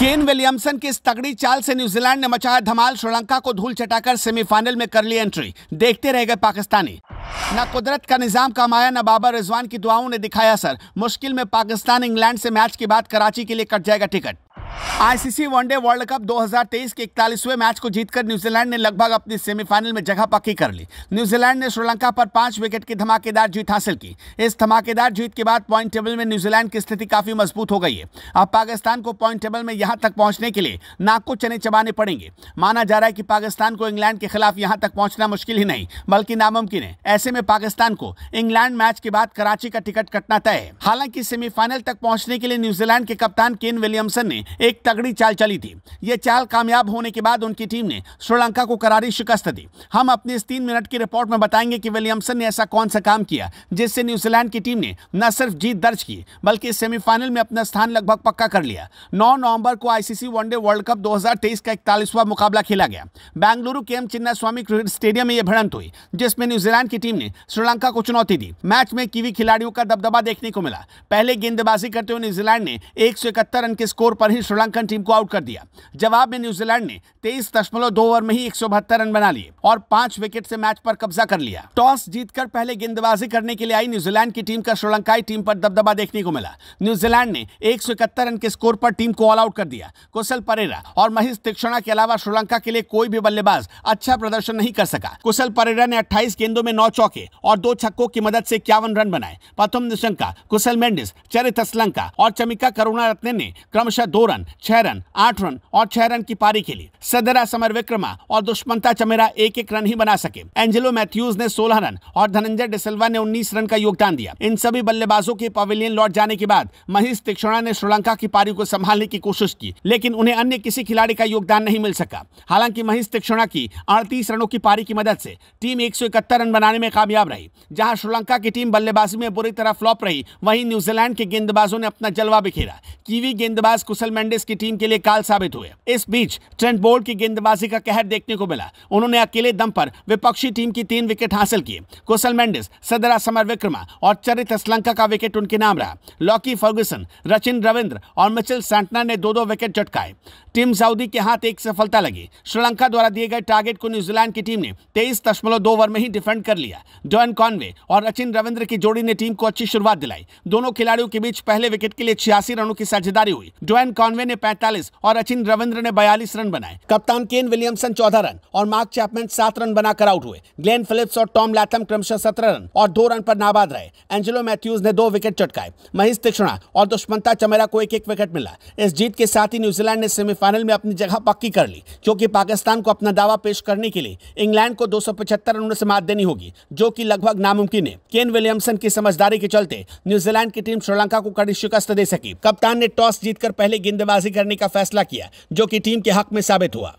Kane Williamson की इस तगड़ी चाल से न्यूजीलैंड ने मचाया धमाल श्रीलंका को धूल चटाकर सेमीफाइनल में कर ली एंट्री देखते रह गए पाकिस्तानी न कुदरत का निज़ाम आया न बाबर रिजवान की दुआओं ने दिखाया सर मुश्किल में पाकिस्तान इंग्लैंड से मैच के बाद कराची के लिए कट जाएगा ticket ICC one day world cup 2023 के इकतालीसवें मैच को जीतकर न्यूजीलैंड ने लगभग अपनी सेमीफाइनल में जगह पक्की कर ली न्यूजीलैंड ने श्रीलंका पर पांच विकेट की धमाकेदार जीत हासिल की इस धमाकेदार जीत के बाद पॉइंट टेबल में न्यूजीलैंड की स्थिति काफी मजबूत हो गई है अब पाकिस्तान को पॉइंट टेबल में यहां तक पहुंचने के लिए नाक को चने चबाने पड़ेंगे माना जा रहा है कि पाकिस्तान को इंग्लैंड के खिलाफ यहाँ तक पहुंचना मुश्किल ही नहीं बल्कि नामुमकिन है ऐसे में पाकिस्तान को इंग्लैंड मैच के बाद कराची का टिकट कटना तय है हालांकि सेमीफाइनल तक पहुंचने के लिए न्यूजीलैंड के कप्तान केन विलियमसन ने एक तगड़ी चाल चली थी ये चाल कामयाब होने के बाद उनकी टीम ने श्रीलंका को करारी शिकस्त दी हम अपने इस तीन मिनट की रिपोर्ट में बताएंगे कि विलियमसन ने ऐसा कौन सा काम किया जिससे न्यूजीलैंड की टीम ने न सिर्फ जीत दर्ज की बल्कि सेमीफाइनल में अपना स्थान लगभग पक्का कर लिया नौ नवंबर को आईसीसी वनडे वर्ल्ड कप दो का इकतालीसवां मुकाबला खेला गया बेंगलुरु के एम चिन्नास्वामी क्रिकेट स्टेडियम में यह भिड़ंत हुई जिसमें न्यूजीलैंड की टीम ने श्रीलंका को चुनौती दी मैच में कीवी खिलाड़ियों का दबदबा देखने को मिला पहले गेंदबाजी करते हुए न्यूजीलैंड ने एक रन के स्कोर पर ही श्रीलंका श्रीलंकन टीम को आउट कर दिया जवाब में न्यूजीलैंड ने तेईस दशमलव दो ओवर में ही एक रन बना लिए और पांच विकेट से मैच पर कब्जा कर लिया टॉस जीतकर पहले गेंदबाजी करने के लिए आई न्यूजीलैंड की टीम का श्रीलंकाई टीम पर दबदबा देखने को मिला न्यूजीलैंड ने एक रन के स्कोर पर टीम को ऑल आउट कर दिया कुशल परेरा और महेश तीक्षणा के अलावा श्रीलंका के लिए कोई भी बल्लेबाज अच्छा प्रदर्शन नहीं कर सका कुशल परेरा ने अट्ठाईस गेंदों में नौ चौके और दो छक्कों की मदद से इक्यावन रन बनाए प्रथम निशंका कुशल मेंडिस चरित असलंका और चमिका करुणा रत्ने ने क्रमशः दो रन रन छह रन आठ रन और छह रन की पारी खेली सदरा समर विक्रमा और दुष्मंता चमेरा एक एक रन ही बना सके एंजेलो मैथ्यूज ने सोलह रन और धनंजय डिसल्वा ने उन्नीस रन का योगदान दिया इन सभी बल्लेबाजों के पवेलियन लौट जाने के बाद महेश तिक्षणा ने श्रीलंका की पारी को संभालने की कोशिश की लेकिन उन्हें अन्य किसी खिलाड़ी का योगदान नहीं मिल सका हालांकि महेश तिक्षणा की अड़तीस रनों की पारी की मदद से टीम एक रन बनाने में कामयाब रही जहां श्रीलंका की टीम बल्लेबाजी में बुरी तरह फ्लॉप रही वहीं न्यूजीलैंड के गेंदबाजों ने अपना जलवा बिखेरा कीवी गेंदबाज कुशल विंडीज की टीम के लिए काल साबित हुए इस बीच ट्रेंट बोल्ट की गेंदबाजी का कहर देखने को मिला उन्होंने अकेले दम पर विपक्षी टीम की तीन विकेट हासिल किए कुशल मेंडिस सदरा समर विक्रमा और चरित असलंका का विकेट उनके नाम रहा लॉकी फर्गुसन रचिन रविंद्र और मिचिल सैंटना ने दो दो विकेट चटकाए टीम सऊदी के हाथ एक सफलता लगी श्रीलंका द्वारा दिए गए टारगेट को न्यूजीलैंड की टीम ने तेईस दशमलव दो ओवर में ही डिफेंड कर लिया जॉन कॉनवे और रचिन रविंद्र की जोड़ी ने टीम को अच्छी शुरुआत दिलाई दोनों खिलाड़ियों के बीच पहले विकेट के लिए छियासी रनों की साझेदारी हुई डोएन कॉनवे पांडवे ने 45 और अचिन रविंद्र ने 42 रन बनाए कप्तान केन विलियमसन 14 रन और मार्क चैपमैन 7 रन बनाकर आउट हुए ग्लेन फिलिप्स और टॉम लैथम क्रमशः 17 रन और दो रन पर नाबाद रहे एंजेलो मैथ्यूज ने दो विकेट चटकाए महेश तिक्षणा और दुष्मंता चमेरा को एक एक विकेट मिला इस जीत के साथ ही न्यूजीलैंड ने सेमीफाइनल में अपनी जगह पक्की कर ली क्योंकि पाकिस्तान को अपना दावा पेश करने के लिए इंग्लैंड को दो रनों से मात देनी होगी जो की लगभग नामुमकिन है केन विलियमसन की समझदारी के चलते न्यूजीलैंड की टीम श्रीलंका को कड़ी शिकस्त दे सकी कप्तान ने टॉस जीतकर पहले गेंदबाज बल्लेबाजी करने का फैसला किया जो कि टीम के हक में साबित हुआ